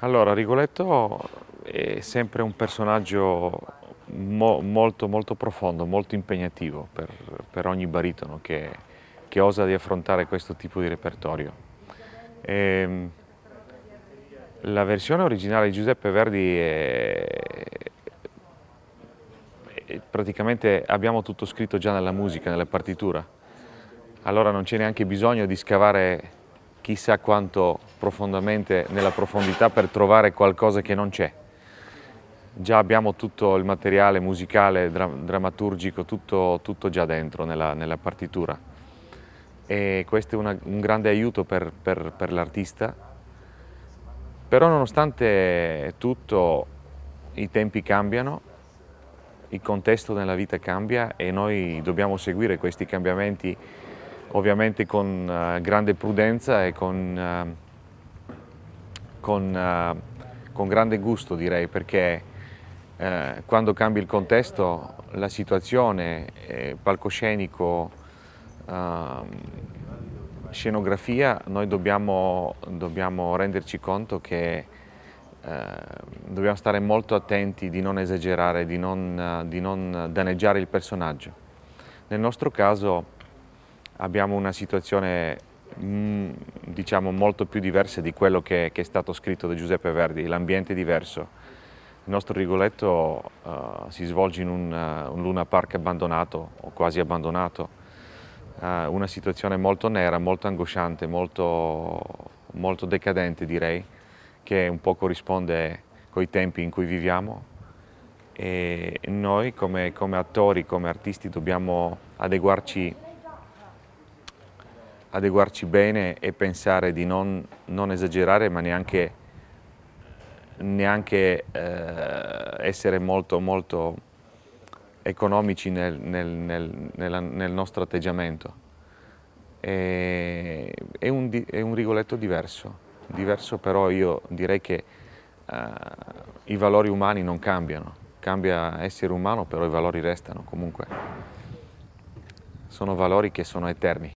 Allora, Rigoletto è sempre un personaggio mo molto, molto profondo, molto impegnativo per, per ogni baritono che, che, osa di affrontare questo tipo di repertorio. E, ehm, la versione originale di Giuseppe Verdi è, è, praticamente abbiamo tutto scritto già nella musica, nella partitura, allora non c'è neanche bisogno di scavare chissà quanto profondamente nella profondità per trovare qualcosa che non c'è. Già abbiamo tutto il materiale musicale, dra drammaturgico, tutto, tutto, già dentro nella, nella partitura. E questo è una, un grande aiuto per, per, per l'artista. Però nonostante tutto i tempi cambiano, il contesto nella vita cambia e noi dobbiamo seguire questi cambiamenti ovviamente con eh, grande prudenza e con, eh, con, eh, con grande gusto direi perché eh, quando cambi il contesto la situazione, eh, palcoscenico, eh, scenografia, noi dobbiamo, dobbiamo, renderci conto che dobbiamo stare molto attenti di non esagerare, di non, di non danneggiare il personaggio. Nel nostro caso abbiamo una situazione mm, diciamo molto più diversa di quello che, che, è stato scritto da Giuseppe Verdi, l'ambiente è diverso. Il nostro Rigoletto uh, si svolge in un, uh, un Luna Park abbandonato o quasi abbandonato, uh, una situazione molto nera, molto angosciante, molto, molto decadente direi, che un po' corrisponde coi tempi in cui viviamo e noi come, come attori, come artisti dobbiamo adeguarci adeguarci bene e pensare di non, non esagerare ma neanche, neanche eh, essere molto, molto economici nel, nel, nel, nel nostro atteggiamento. E, è, un, è, un, Rigoletto diverso, diverso però io direi che eh, i valori umani non cambiano, cambia essere umano però i valori restano comunque sono valori che sono eterni.